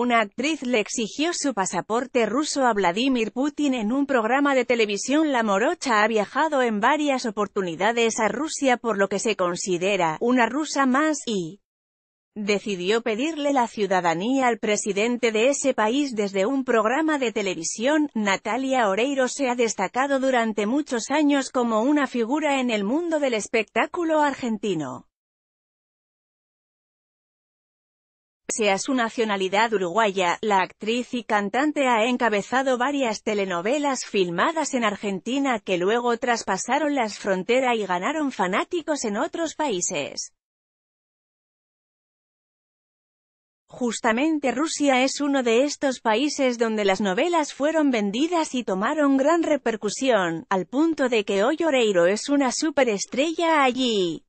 una actriz le exigió su pasaporte ruso a Vladimir Putin en un programa de televisión La Morocha ha viajado en varias oportunidades a Rusia por lo que se considera una rusa más, y decidió pedirle la ciudadanía al presidente de ese país desde un programa de televisión. Natalia Oreiro se ha destacado durante muchos años como una figura en el mundo del espectáculo argentino. Pese a su nacionalidad uruguaya, la actriz y cantante ha encabezado varias telenovelas filmadas en Argentina que luego traspasaron las fronteras y ganaron fanáticos en otros países. Justamente Rusia es uno de estos países donde las novelas fueron vendidas y tomaron gran repercusión, al punto de que hoy Oreiro es una superestrella allí.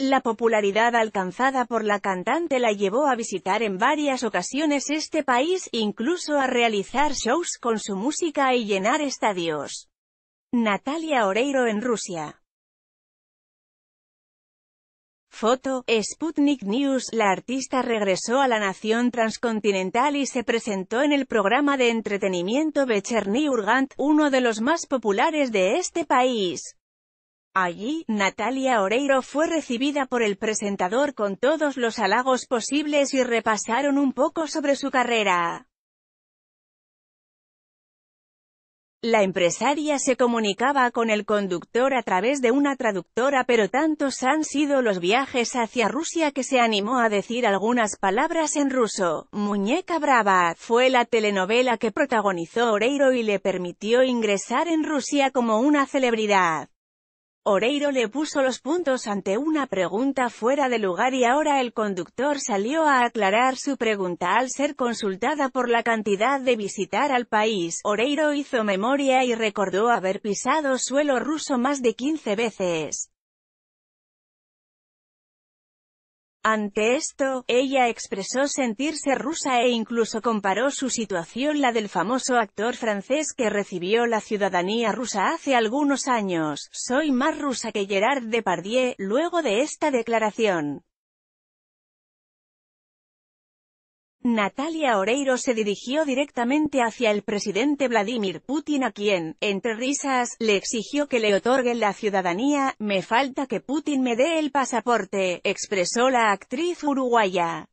La popularidad alcanzada por la cantante la llevó a visitar en varias ocasiones este país, incluso a realizar shows con su música y llenar estadios. Natalia Oreiro en Rusia. Foto, Sputnik News La artista regresó a la nación transcontinental y se presentó en el programa de entretenimiento Becherny Urgant, uno de los más populares de este país. Allí, Natalia Oreiro fue recibida por el presentador con todos los halagos posibles y repasaron un poco sobre su carrera. La empresaria se comunicaba con el conductor a través de una traductora pero tantos han sido los viajes hacia Rusia que se animó a decir algunas palabras en ruso. Muñeca Brava, fue la telenovela que protagonizó Oreiro y le permitió ingresar en Rusia como una celebridad. Oreiro le puso los puntos ante una pregunta fuera de lugar y ahora el conductor salió a aclarar su pregunta al ser consultada por la cantidad de visitar al país. Oreiro hizo memoria y recordó haber pisado suelo ruso más de 15 veces. Ante esto, ella expresó sentirse rusa e incluso comparó su situación la del famoso actor francés que recibió la ciudadanía rusa hace algunos años. Soy más rusa que Gerard Depardieu, luego de esta declaración. Natalia Oreiro se dirigió directamente hacia el presidente Vladimir Putin a quien, entre risas, le exigió que le otorguen la ciudadanía, me falta que Putin me dé el pasaporte, expresó la actriz uruguaya.